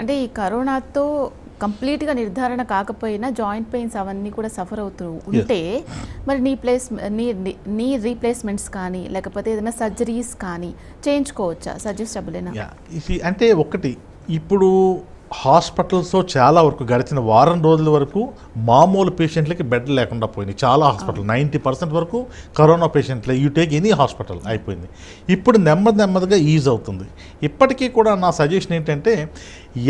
అంటే ఈ కరోనాతో కంప్లీట్గా నిర్ధారణ కాకపోయినా జాయింట్ పెయిన్స్ అవన్నీ కూడా సఫర్ అవుతూ ఉంటే మరి నీ ప్లేస్ నీ నీ రీప్లేస్మెంట్స్ కానీ లేకపోతే ఏదైనా సర్జరీస్ కానీ చేయించుకోవచ్చా సజెస్టబులేనా అంటే ఒకటి ఇప్పుడు హాస్పిటల్స్లో చాలా వరకు గడిచిన వారం రోజుల వరకు మామూలు పేషెంట్లకి బెడ్ లేకుండా పోయింది చాలా హాస్పిటల్ నైంటీ పర్సెంట్ వరకు కరోనా పేషెంట్లు యూ టేక్ ఎనీ హాస్పిటల్ అయిపోయింది ఇప్పుడు నెమ్మది నెమ్మదిగా ఈజ్ అవుతుంది ఇప్పటికీ కూడా నా సజెషన్ ఏంటంటే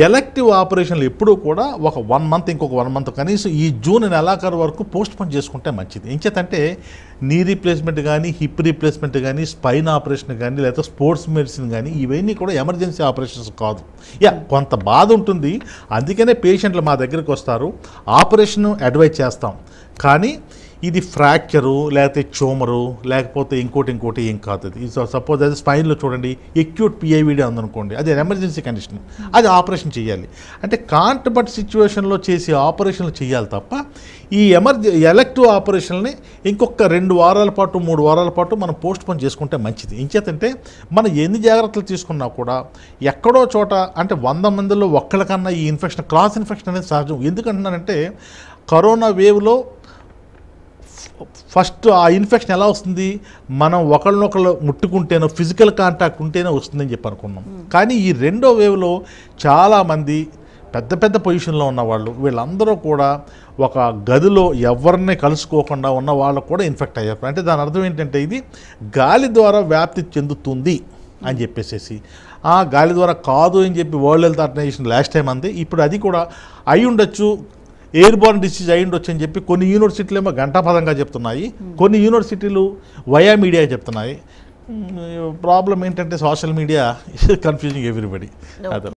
ఎలక్టివ్ ఆపరేషన్లు ఎప్పుడూ కూడా ఒక వన్ మంత్ ఇంకొక వన్ మంత్ కనీసం ఈ జూన్ నెలాఖరు వరకు పోస్ట్ పోన్ చేసుకుంటే మంచిది ఇంకేతంటే నీ రీప్లేస్మెంట్ కానీ హిప్ రీప్లేస్మెంట్ కానీ స్పైన్ ఆపరేషన్ కానీ లేదా స్పోర్ట్స్ మెడిసిన్ కానీ ఇవన్నీ కూడా ఎమర్జెన్సీ ఆపరేషన్స్ కాదు యా కొంత బాధ ఉంటుంది జరుగుతుంది అందుకనే పేషెంట్లు మా దగ్గరికి వస్తారు ఆపరేషన్ అడ్వైజ్ చేస్తాం కానీ ఇది ఫ్రాక్చరు లేకపోతే చోమరు లేకపోతే ఇంకోటి ఇంకోటి ఏం కాదు అది సపోజ్ అది స్పైన్లో చూడండి ఎక్యూట్ పిఐవిడి ఉందనుకోండి అది ఎమర్జెన్సీ కండిషన్ అది ఆపరేషన్ చేయాలి అంటే కాంట్ బట్ సిచ్యువేషన్లో చేసే ఆపరేషన్లు చేయాలి తప్ప ఈ ఎమర్జె ఎలక్టివ్ ఆపరేషన్ని ఇంకొక రెండు వారాల పాటు మూడు వారాల పాటు మనం పోస్ట్ పోన్ చేసుకుంటే మంచిది ఇంకేతంటే మనం ఎన్ని జాగ్రత్తలు తీసుకున్నా కూడా ఎక్కడో చోట అంటే వంద మందిలో ఒక్కళ్ళకన్నా ఈ ఇన్ఫెక్షన్ క్రాస్ ఇన్ఫెక్షన్ అనేది సహజం ఎందుకంటున్నానంటే కరోనా వేవ్లో ఫస్ట్ ఆ ఇన్ఫెక్షన్ ఎలా వస్తుంది మనం ఒకళ్ళనొకళ్ళు ముట్టుకుంటేనో ఫిజికల్ కాంటాక్ట్ ఉంటేనే వస్తుందని చెప్పి అనుకున్నాం కానీ ఈ రెండో వేవ్లో చాలామంది పెద్ద పెద్ద పొజిషన్లో ఉన్నవాళ్ళు వీళ్ళందరూ కూడా ఒక గదిలో ఎవరిని కలుసుకోకుండా ఉన్న వాళ్ళు కూడా ఇన్ఫెక్ట్ అయ్యారు అంటే దాని అర్థం ఏంటంటే ఇది గాలి ద్వారా వ్యాప్తి చెందుతుంది అని చెప్పేసేసి ఆ గాలి ద్వారా కాదు అని చెప్పి world health organization last time అంది ఇప్పుడు అది కూడా అయి ఉండొచ్చు ఎయిర్ బోర్న్ డిసీజ్ అయి ఉండొచ్చు అని చెప్పి కొన్ని యూనివర్సిటీలు ఏమో గంటాపదంగా చెప్తున్నాయి కొన్ని యూనివర్సిటీలు వయా మీడియా చెప్తున్నాయి ప్రాబ్లం ఏంటంటే సోషల్ మీడియా కన్ఫ్యూజింగ్ ఎవ్రీబడి అదే